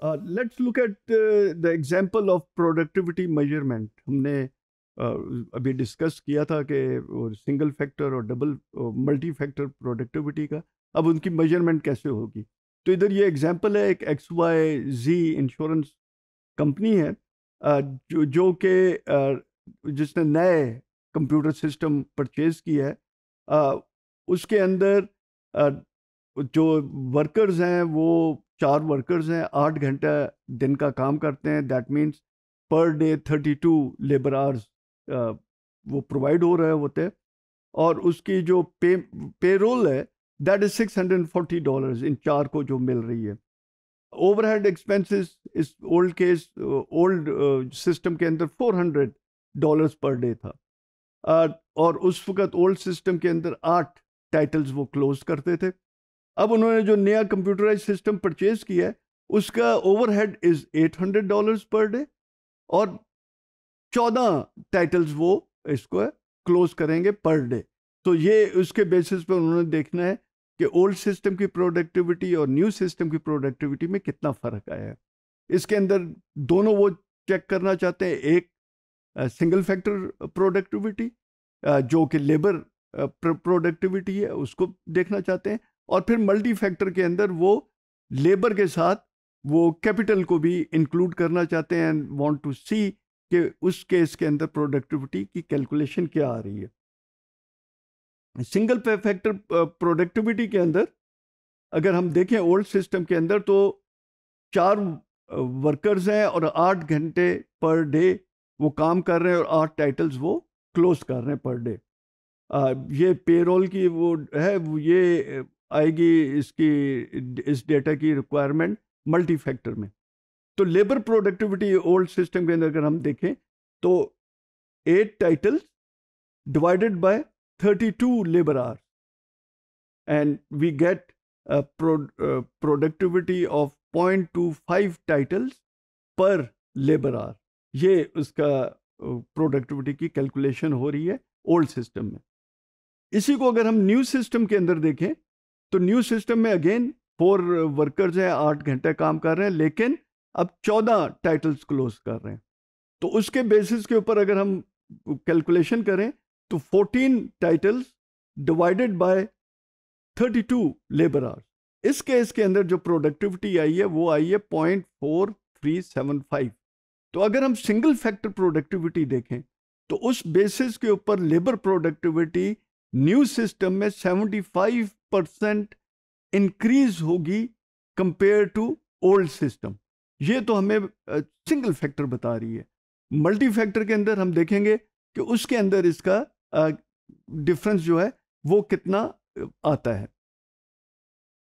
Uh, let's at the uh, of productivity measurement हमने uh, अभी discuss किया था कि सिंगल फैक्टर और डबल मल्टी फैक्टर प्रोडक्टिविटी का अब उनकी मेजरमेंट कैसे होगी तो इधर ये एग्जाम्पल है एक X Y Z insurance company है uh, जो जो कि uh, जिसने नए कंप्यूटर सिस्टम परचेज़ किया है uh, उसके अंदर जो वर्कर्स हैं वो चार वर्कर्स हैं आठ घंटा दिन का काम करते हैं that means per day thirty two labour hours वो प्रोवाइड हो रहे होते हैं और उसकी जो पे पेरोल है that is six hundred and forty dollar इन चार को जो मिल रही है ओवरहेड एक्सपेंसेस इस ओल्ड केस ओल्ड सिस्टम के अंदर four hundred dollars per day था uh, और उस वक़्त ओल्ड सिस्टम के अंदर आठ टाइटल्स वो क्लोज करते थे अब उन्होंने जो नया कंप्यूटराइज सिस्टम परचेज किया है उसका overhead is eight hundred dollar per day और चौदह टाइटल्स वो इसको क्लोज करेंगे पर डे तो ये उसके बेसिस पे उन्होंने देखना है कि ओल्ड सिस्टम की प्रोडक्टिविटी और न्यू सिस्टम की प्रोडक्टिविटी में कितना फ़र्क आया है इसके अंदर दोनों वो चेक करना चाहते हैं एक सिंगल फैक्टर प्रोडक्टिविटी जो कि लेबर प्रोडक्टिविटी है उसको देखना चाहते हैं और फिर मल्टी फैक्टर के अंदर वो लेबर के साथ वो कैपिटल को भी इंक्लूड करना चाहते हैं एंड वांट टू सी कि उस केस के अंदर प्रोडक्टिविटी की कैलकुलेशन क्या आ रही है सिंगल फैक्टर प्रोडक्टिविटी के अंदर अगर हम देखें ओल्ड सिस्टम के अंदर तो चार वर्कर्स uh, हैं और आठ घंटे पर डे वो काम कर रहे हैं और आठ टाइटल्स वो क्लोज कर रहे हैं पर डे uh, ये पेरोल की वो है ये आएगी इसकी इस डेटा की रिक्वायरमेंट मल्टी फैक्टर में तो लेबर प्रोडक्टिविटी ओल्ड सिस्टम के अंदर अगर हम देखें तो eight titles divided by 32 two labour hour and we get productivity of point two 0.25 titles per labour hour ये उसका प्रोडक्टिविटी की कैलकुलेशन हो रही है ओल्ड सिस्टम में इसी को अगर हम न्यू सिस्टम के अंदर देखें तो न्यू सिस्टम में अगेन फोर वर्कर्स हैं आठ घंटे काम कर रहे हैं लेकिन अब चौदह टाइटल्स क्लोज कर रहे हैं तो उसके बेसिस के ऊपर अगर हम कैलकुलेशन करें तो fourteen titles divided by thirty two labour hours इस केस के अंदर जो प्रोडक्टिविटी आई है वो आई है point four three seven five तो अगर हम सिंगल फैक्टर प्रोडक्टिविटी देखें तो उस बेसिस के ऊपर लेबर प्रोडक्टिविटी न्यू सिस्टम में सेवेंटी फाइव परसेंट इंक्रीज होगी कंपेयर टू ओल्ड सिस्टम ये तो हमें सिंगल फैक्टर बता रही है मल्टी फैक्टर के अंदर हम देखेंगे कि उसके अंदर इसका डिफरेंस जो है वो कितना आता है